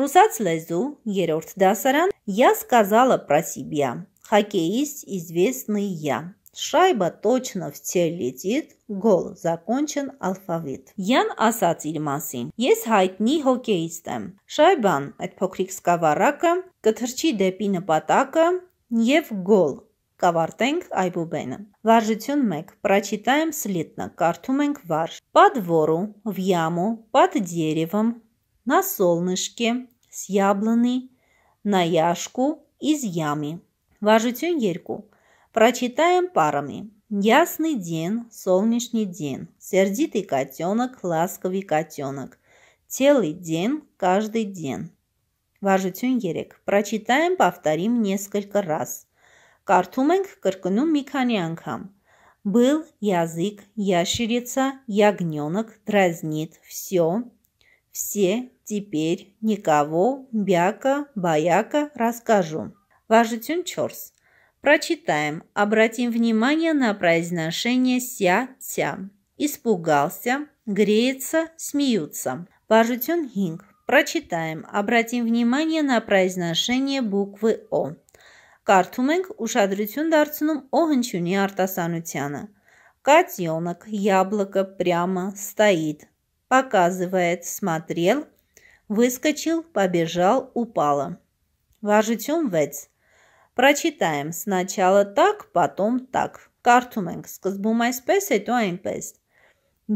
Ռուսաց լեզու, երրորդ դասարան, я сказала про себя. Хоккеист известный я. Շայբա точно в цель летит, գոլ, закончен ալֆավիտ։ Յան ասաց իր մասին. Ես հայտնի հոկեիստ եմ։ Շայբան, այդ փոքրիկ սկավառակը կթրջի դեպի նպատակը եւ գոլ, Կավարտենք այբուբենը։ Վարժություն 1. Прочитаем слитно. Կարդում ենք վարժ։ Под вору, в яму, под деревом, на солнышке, с яблони на яшку из ямы. Вашу тюнгерку прочитаем парами. Ясный день, солнечный день, сердитый котенок, ласковый котенок. Целый день, каждый день. Вашу тюнгерек прочитаем, повторим несколько раз. Картуменг кыркну миканянкам. Был язык, ящерица, ягненок, дразнит, все, все теперь никого бяка-бояка расскажу. Важитюн чорс. Прочитаем, обратим внимание на произношение ся ся. Испугался, греется, смеются. Важитюн хинг. Прочитаем, обратим внимание на произношение буквы О. Картуменг ենք ուշադրություն դարձնում Օ հնչյունի яблоко, прямо, стоит, показывает, смотрел, выскочил, побежал, упало. Важичом вец. Прочитаем сначала так, потом так. Карту մենք սկզբում այսպես, հետո այնպես։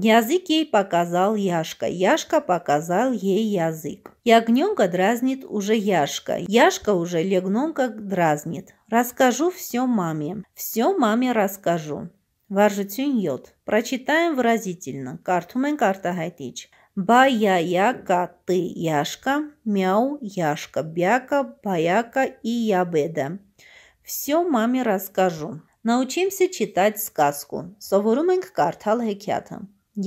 Язык ей показал Яшка, Яшка показал ей язык. Ягненка дразнит уже Яшка, Яшка уже лягненка дразнит. Расскажу все маме, все маме расскажу. Վարժություն 7. Прочитаем выразительно. Կարդում ենք արտահայտիչ. Բայայակատի яшка, мяу яшка, бяка, баяка и ябеда. Все маме расскажу. Научимся читать сказку. Սովորում ենք կարդալ հեքիաթը.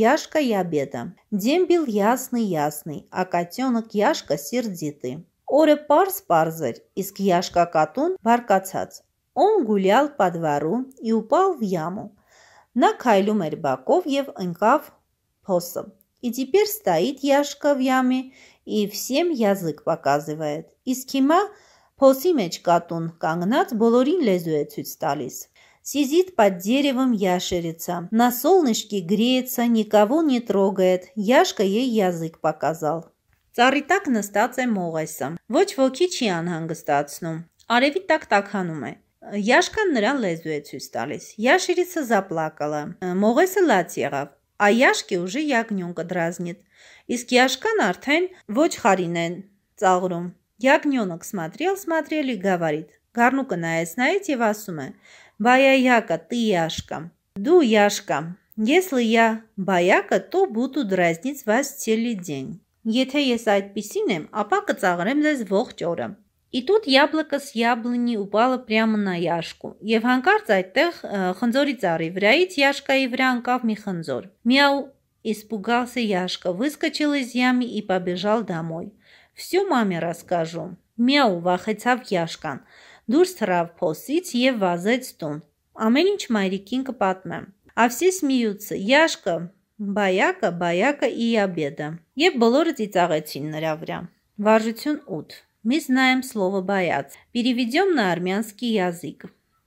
Яшка ябеда. День бил ясный-ясный, а котенок Яшка сердитый. Օրը պարզ-պարզ էր, իսկ Яшка կատուն բարկացած. Он гулял по двору и упал в яму. Նա քայլում էր բակով և ընկավ փոսը։ И теперь стоит Яшка в яме, и всем язык показывает. Իսկ հիմա փոսի մեջ կատուն կանգնած բոլորին լեզու է ցույց տալիս։ Сидит под деревом яшерица. На солнышке греется, никого не трогает. Яшка ей язык показал. Ծառի տակ նստած է մողեսը։ Ոչ ոքի չի անհանգստացնում։ Արևի տակ տականում է։ Յաշկան նրան լեզու է ցույց տալիս։ Яшիրիցը заплакала։ Մողեսը լաց եղավ։ Այաշկի ուժի ягնյուն կդразнит։ Իսկ Яшкан արդեն ոչ խարինեն ծաղրում։ Ягнёнок смотрел, смотрели, говорит. Գառնուկը նայեց, նայեց եւ ասում է. «Баяяка, ты Яшка, դու Яшка, если я баяка, то буду дразнить вас целый день»։ Եթե ես այդպիսին եմ, ապա կծաղրեմ ձեզ ողջ օրը։ И тут яблоко с яблони упало прямо на Яшку, եւ հանկարծ այդտեղ խնձորի ծառի վրայից Яшկայի վրա ընկավ մի խնձոր։ Мяу, испугался Яшка, выскочил из ямы и побежал домой. Всё маме расскажу։ Мяу, վախեցավ Яшկան։ Դուրս թռավ փոսից եւ վազեց տուն։ Ամեն ինչ մայրիկին կպատմեմ։ А все смеются. Яшка, Բայակը, Բայակը իաբեդը։ Եվ բոլորը ծիծաղեցին նրա վրա։ Վարժություն 8 Мы знаем слово «бояться». Переведем на армянский язык.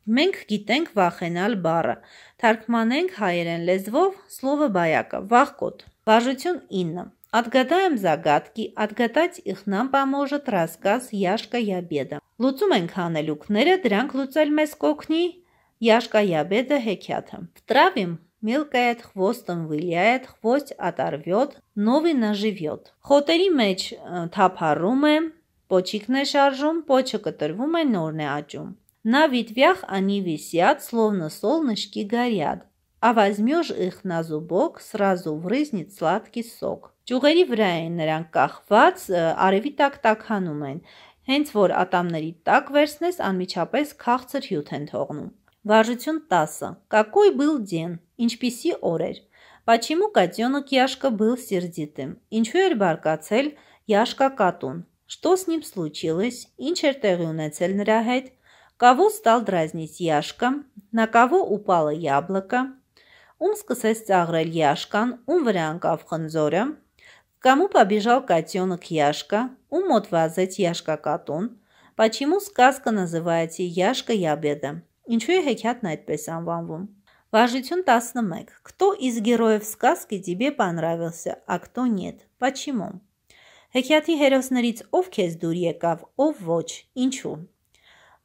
Մենք գիտենք վախենալ բառը։ Թարգմանենք հայերեն լեզվով слово «бояка» – «вахкот». Բաժություն 9. Отгадаем загадки, отгадать их нам поможет рассказ Яшка Ябեդը։ Լուծում ենք հանելուկները, դրանք լուծել մեզ կօգնի Яшка Ябеդը հեքիաթը։ Втравим Մելկայդ խոստն վիլյայդ խոсть оторвёт, новый наживёт։ Խոտերի մեջ թափառում է Պոչիկն է շարժում, պոչը կտրվում է, նորն է աճում։ На ветвях они висят, словно солнышки горят, а возьмешь их на зубок, сразу врызнет сладкий сок։ Ճյուղերի վրա են նրանք կախված, արևի տակ տականում են։ Հենց որ ատամների տակ վերցնես, անմիջապես քաղցր հյութ են թողնում։ Վարժություն 10. Какой был день? Ինչպիսի օր էր։ Почему котенок Яшка был сердитым? Ինչու էր բարկացել Яшка կատուն։ Что с նիմ случилось, ինչ էր տեղի ունեցել նրա հետ, կավո ստալ դրազնից յաշկը, նա կավո ուպալը յաբլկը, ում սկսեց ծաղրել յաշկան, ում վրա անկավ խնձորը, կամու побежал котенок Яшка, ум мог вазать Яшка կատուն, почему сказка называется Яшка ябеда, ինչու է հեքիաթն այդպես անվանվում։ Важություն 11. Кто из героев сказки тебе понравился, а кто нет? Почему? Հեքիաթի հերոսներից ով քեզ դուր եկավ, ով ոչ, ինչու։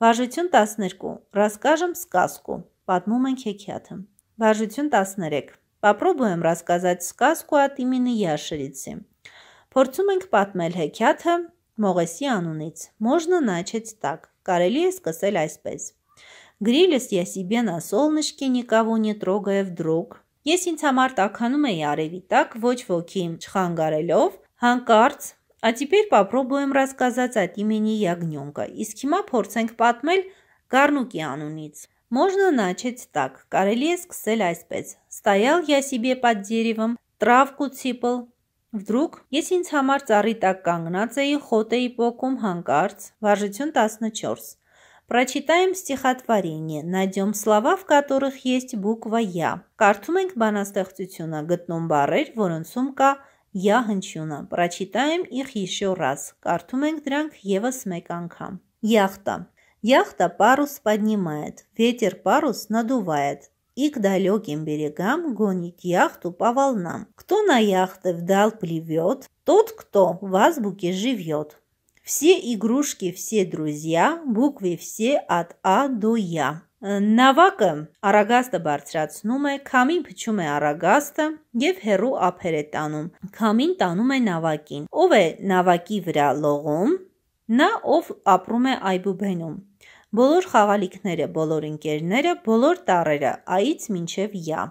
Վարժություն 12. Расскажем сказку. Պատմում ենք հեքիաթը։ Վարժություն 13. Попробуем рассказать сказку от имени Яшерицы։ Փորձում ենք պատմել հեքիաթը Մողեսի անունից։ Можно начать так. Կարելի է սկսել այսպես. Գրիլս я себе на солнышке никого не трогая вдруг. Ես ինձ համար տականում էի արևի տակ ոչ ոքի չխանգարելով, Հանկարծ «А теперь попробуем рассказать от имени ягненка», իսկ հիմա փորձենք պատմել Գառնուկի անունից։ Можно начать так. Կարելի է սկսել այսպես. Стоял я себе под деревом, травку ципал. Вдруг ես ինձ համար ծառի տակ կանգնած էի, խոտ էի փոկում հանկարծ։ Վարժություն 14. Прочитаем стихотворение. Найдем слова, в которых есть буква Я. Կարդում ենք բանաստեղծությունը, գտնում բառեր, որոնցում կա «я» Յահնչյունը։ Прочитаем их еще раз։ Կարդում ենք դրանք եւս Яхта. Яхта парус поднимает, ветер парус надувает, и к далеким берегам гонит яхту по волнам. Кто на яхты вдал плевет, тот, кто в азбуке живет. Все игрушки, все друзья, буквы все от А до Я։ Նավակը արագաստը բարձրացնում է, քամին փչում է արագաստը եւ հերու ափեր է տանում։ Քամին տանում է նավակին։ Ով է նավակի վրա լողում։ Նա ով ապրում է այբուբենում։ Բոլոր խաղալիքները, բոլոր ընկերները, բոլոր տառերը, այից մինչև յա։